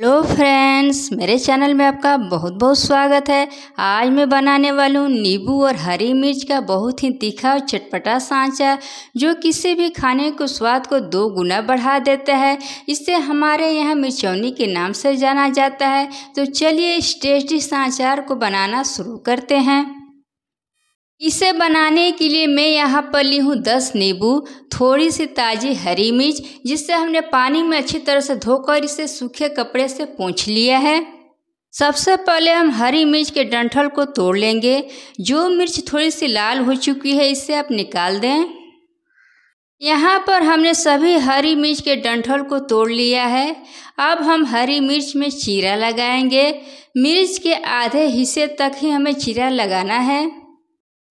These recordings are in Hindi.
हेलो फ्रेंड्स मेरे चैनल में आपका बहुत बहुत स्वागत है आज मैं बनाने वाली हूँ नींबू और हरी मिर्च का बहुत ही तीखा और चटपटा सांचा जो किसी भी खाने को स्वाद को दो गुना बढ़ा देता है इसे हमारे यहाँ मिर्चौनी के नाम से जाना जाता है तो चलिए इस टेस्टी सांचार को बनाना शुरू करते हैं इसे बनाने के लिए मैं यहाँ पर ली हूँ दस नींबू थोड़ी सी ताज़ी हरी मिर्च जिससे हमने पानी में अच्छी तरह से धोकर इसे सूखे कपड़े से पोंछ लिया है सबसे पहले हम हरी मिर्च के डंठल को तोड़ लेंगे जो मिर्च थोड़ी सी लाल हो चुकी है इसे आप निकाल दें यहाँ पर हमने सभी हरी मिर्च के डंठल को तोड़ लिया है अब हम हरी मिर्च में चीरा लगाएंगे मिर्च के आधे हिस्से तक ही हमें चीरा लगाना है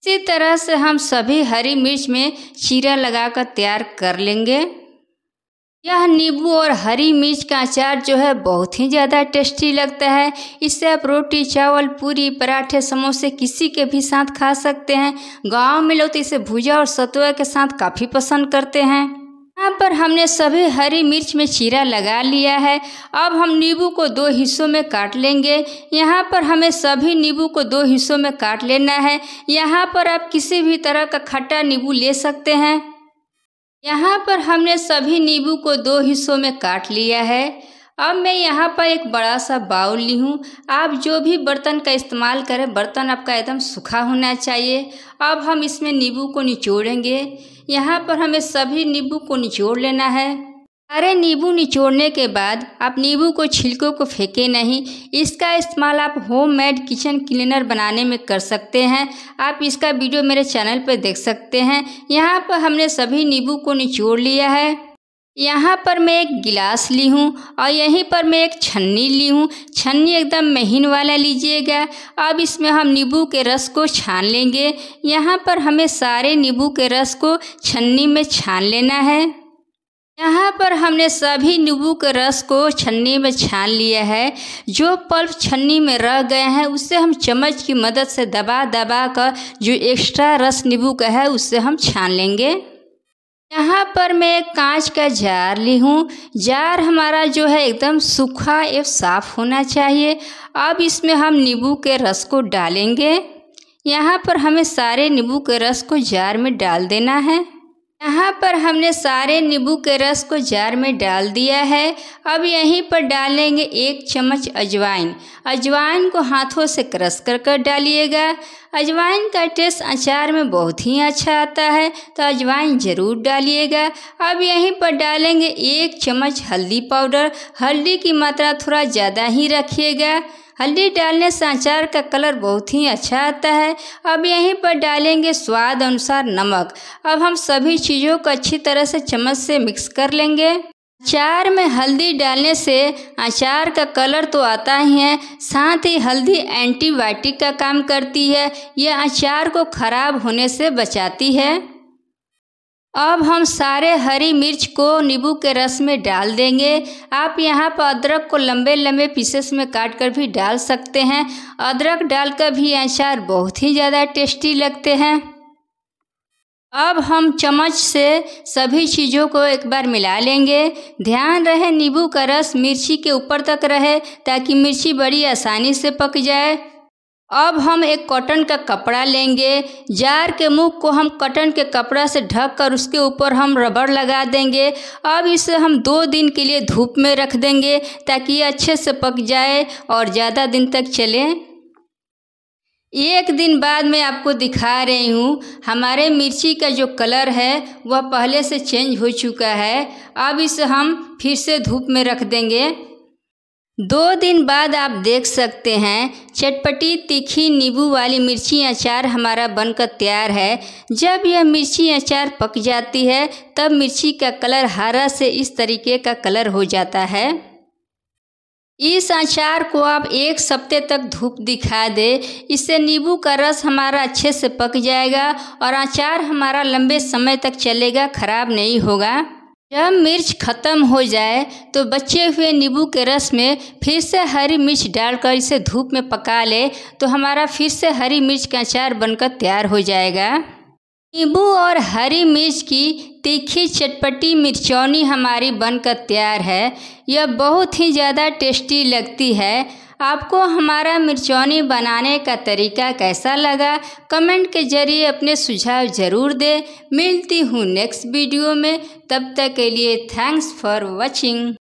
इसी तरह से हम सभी हरी मिर्च में चीरा लगाकर तैयार कर लेंगे यह नींबू और हरी मिर्च का अचार जो है बहुत ही ज़्यादा टेस्टी लगता है इससे आप रोटी चावल पूरी पराठे समोसे किसी के भी साथ खा सकते हैं गांव में लोग तो इसे भुजा और सतुआ के साथ काफ़ी पसंद करते हैं यहाँ पर हमने सभी हरी मिर्च में चीरा लगा लिया है अब हम नींबू को दो हिस्सों में काट लेंगे यहाँ पर हमें सभी नींबू को दो हिस्सों में काट लेना है यहाँ पर आप किसी भी तरह का खट्टा नींबू ले सकते हैं यहाँ पर हमने सभी नींबू को दो हिस्सों में काट लिया है अब मैं यहाँ पर एक बड़ा सा बाउल ली हूँ आप जो भी बर्तन का इस्तेमाल करें बर्तन आपका एकदम सूखा होना चाहिए अब हम इसमें नींबू को निचोड़ेंगे यहाँ पर हमें सभी नींबू को निचोड़ लेना है सारे नींबू निचोड़ने के बाद आप नींबू को छिलकों को फेंके नहीं इसका इस्तेमाल आप होममेड किचन क्लीनर बनाने में कर सकते हैं आप इसका वीडियो मेरे चैनल पर देख सकते हैं यहाँ पर हमने सभी नींबू को निचोड़ लिया है यहाँ पर मैं एक गिलास ली हूँ और यहीं पर मैं एक छन्नी ली हूँ छन्नी एकदम महीन वाला लीजिएगा अब इसमें हम नींबू के रस को छान लेंगे यहाँ पर हमें सारे नींबू के रस को छन्नी में छान लेना है यहाँ पर हमने सभी नींबू के रस को छन्नी में छान लिया है जो पल्प छन्नी में रह गए हैं उससे हम चम्मच की मदद से दबा दबा कर जो एक्स्ट्रा रस नींबू का है उससे हम छान लेंगे यहाँ पर मैं एक कांच का जार ली हूँ जार हमारा जो है एकदम सूखा एवं साफ़ होना चाहिए अब इसमें हम नींबू के रस को डालेंगे यहाँ पर हमें सारे नींबू के रस को जार में डाल देना है यहाँ पर हमने सारे नींबू के रस को जार में डाल दिया है अब यहीं पर डालेंगे एक चम्मच अजवाइन अजवाइन को हाथों से क्रश कर कर डालिएगा अजवाइन का टेस्ट अचार में बहुत ही अच्छा आता है तो अजवाइन ज़रूर डालिएगा अब यहीं पर डालेंगे एक चम्मच हल्दी पाउडर हल्दी की मात्रा थोड़ा ज़्यादा ही रखिएगा हल्दी डालने से अचार का कलर बहुत ही अच्छा आता है अब यहीं पर डालेंगे स्वाद अनुसार नमक अब हम सभी चीज़ों को अच्छी तरह से चम्मच से मिक्स कर लेंगे अचार में हल्दी डालने से अचार का कलर तो आता ही है साथ ही हल्दी एंटीबायोटिक का काम करती है यह अचार को खराब होने से बचाती है अब हम सारे हरी मिर्च को नींबू के रस में डाल देंगे आप यहाँ पर अदरक को लंबे लंबे पीसेस में काट कर भी डाल सकते हैं अदरक डालकर भी अचार बहुत ही ज़्यादा टेस्टी लगते हैं अब हम चम्मच से सभी चीज़ों को एक बार मिला लेंगे ध्यान रहे नींबू का रस मिर्ची के ऊपर तक रहे ताकि मिर्ची बड़ी आसानी से पक जाए अब हम एक कॉटन का कपड़ा लेंगे जार के मुख को हम कॉटन के कपड़ा से ढक कर उसके ऊपर हम रबड़ लगा देंगे अब इसे हम दो दिन के लिए धूप में रख देंगे ताकि ये अच्छे से पक जाए और ज़्यादा दिन तक चले एक दिन बाद मैं आपको दिखा रही हूँ हमारे मिर्ची का जो कलर है वह पहले से चेंज हो चुका है अब इसे हम फिर से धूप में रख देंगे दो दिन बाद आप देख सकते हैं चटपटी तीखी नींबू वाली मिर्ची अचार हमारा बनकर तैयार है जब यह मिर्ची अचार पक जाती है तब मिर्ची का कलर हरा से इस तरीके का कलर हो जाता है इस अचार को आप एक सप्ते तक धूप दिखा दे इससे नींबू का रस हमारा अच्छे से पक जाएगा और अचार हमारा लंबे समय तक चलेगा खराब नहीं होगा जब मिर्च खत्म हो जाए तो बचे हुए नींबू के रस में फिर से हरी मिर्च डालकर इसे धूप में पका ले तो हमारा फिर से हरी मिर्च का अचार बनकर तैयार हो जाएगा नींबू और हरी मिर्च की तीखी चटपटी मिर्चौनी हमारी बनकर तैयार है यह बहुत ही ज़्यादा टेस्टी लगती है आपको हमारा मिर्चौनी बनाने का तरीका कैसा लगा कमेंट के ज़रिए अपने सुझाव ज़रूर दें मिलती हूँ नेक्स्ट वीडियो में तब तक के लिए थैंक्स फॉर वॉचिंग